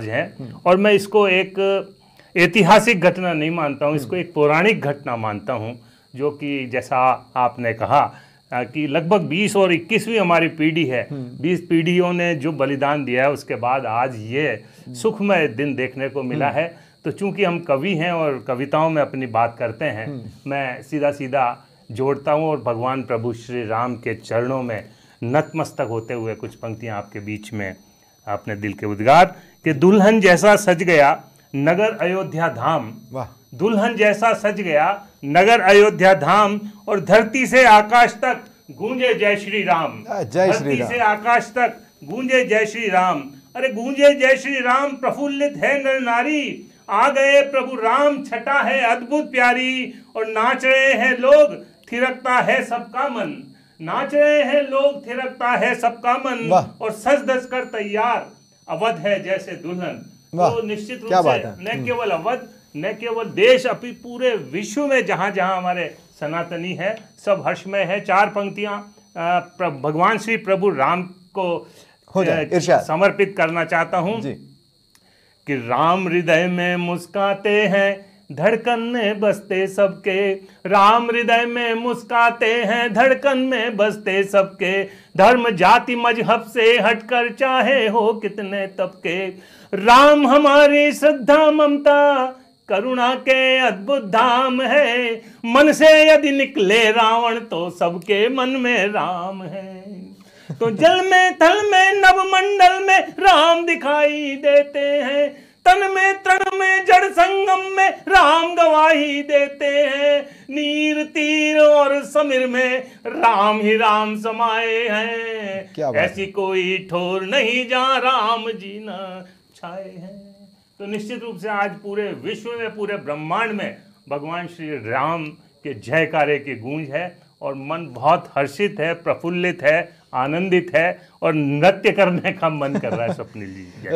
है हम्म। और मैं इसको एक ऐतिहासिक घटना नहीं मानता हूँ इसको हम्म। एक पौराणिक घटना मानता हूँ जो कि जैसा आपने कहा कि लगभग 20 और 21वीं हमारी पीढ़ी है 20 हम्म। पीढ़ियों ने जो बलिदान दिया है उसके बाद आज ये सुखमय दिन देखने को मिला है तो चूंकि हम कवि हैं और कविताओं में अपनी बात करते हैं मैं सीधा सीधा जोड़ता हूँ और भगवान प्रभु श्री राम के चरणों में नतमस्तक होते हुए कुछ पंक्तियाँ आपके बीच में आपने दिल के उद्गार कि दुल्हन जैसा सज गया नगर अयोध्या धाम वाह दुल्हन जैसा सज गया नगर अयोध्या धाम और धरती से आकाश तक गूंजे जय श्री राम जय श्री राम से आकाश तक गूंजे जय श्री राम अरे गूंजे जय श्री राम प्रफुल्लित है नर नारी आ गए प्रभु राम छटा है अद्भुत प्यारी और नाच रहे हैं लोग थिरकता है सबका मन नाच रहे हैं लोग थिरकता है सबका मन और सज दस कर तैयार अवध है जैसे दुल्हन तो निश्चित रूप से न हम्म। केवल अवध न केवल देश अभी पूरे विश्व में जहां जहां हमारे सनातनी है सब हर्ष में है चार पंक्तियां भगवान श्री प्रभु राम को समर्पित करना चाहता हूं कि राम हृदय में मुस्काते हैं धड़कन में बसते सबके राम हृदय में मुस्काते हैं धड़कन में बसते सबके धर्म जाति मजहब से हटकर चाहे हो कितने तबके राम हमारी श्रद्धा ममता करुणा के अद्भुत धाम है मन से यदि निकले रावण तो सबके मन में राम है तो जल में थल में नव मंडल में राम दिखाई देते हैं तन में तन में जड़ संगम में राम गवाही देते हैं नीर तीर और समीर में राम ही राम समाये हैं ऐसी कोई ठोर नहीं जा राम जी न छाए हैं तो निश्चित रूप से आज पूरे विश्व में पूरे ब्रह्मांड में भगवान श्री राम के जयकारे की गूंज है और मन बहुत हर्षित है प्रफुल्लित है आनंदित है और नृत्य करने का मन कर रहा है सपने लीजिए